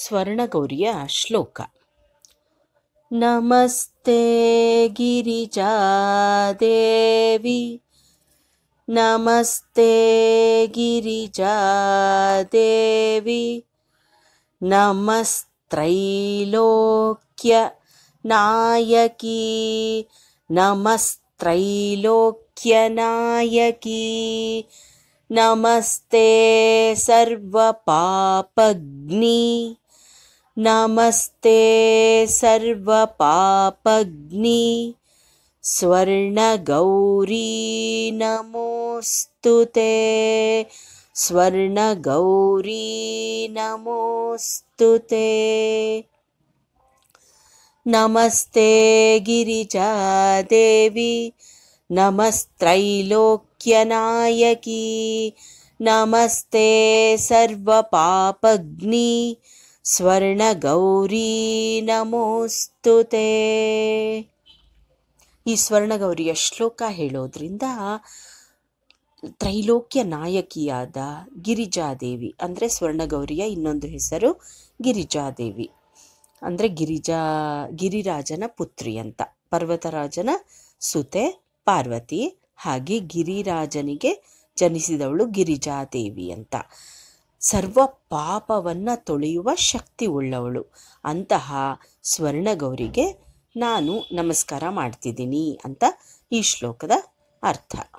स्वर्णगौर्य श्लोक नमस्ते गिरिजादेवी नमस्ते Girija Devi नमस्त्रैलोक्य Nike Nike नमस्ते सर्वपापग्नि नमस्ते सर्वपापग्नि स्वर्णगौरी नमोऽस्तु ते स्वर्णगौरी नमोऽस्तु ते नमस्ते गिरिचदेवी नमस्त्रैलोक्यनायकी नमस्ते सर्वपापग्नि ಸ್ವರ್ಣಗೌರಿ ನಮೋಸ್ತು ಈ ಸ್ವರ್ಣಗೌರಿಯ ಶ್ಲೋಕ ಹೇಳೋದ್ರಿಂದ ತ್ರೈಲೋಕ್ಯ ನಾಯಕಿಯಾದ ಗಿರಿಜಾದೇವಿ ಅಂದರೆ ಸ್ವರ್ಣಗೌರಿಯ ಇನ್ನೊಂದು ಹೆಸರು ಗಿರಿಜಾದೇವಿ ಅಂದರೆ ಗಿರಿಜಾ ಗಿರಿರಾಜನ ಪುತ್ರಿ ಅಂತ ಪರ್ವತರಾಜನ ಸುತೆ ಪಾರ್ವತಿ ಹಾಗೆ ಗಿರಿರಾಜನಿಗೆ ಜನಿಸಿದವಳು ಗಿರಿಜಾದೇವಿ ಅಂತ ಸರ್ವ ಪಾಪವನ್ನು ತೊಳೆಯುವ ಶಕ್ತಿ ಉಳ್ಳವಳು ಅಂತಹ ಸ್ವರ್ಣಗೌರಿಗೆ ನಾನು ನಮಸ್ಕಾರ ಮಾಡ್ತಿದ್ದೀನಿ ಅಂತ ಈ ಶ್ಲೋಕದ ಅರ್ಥ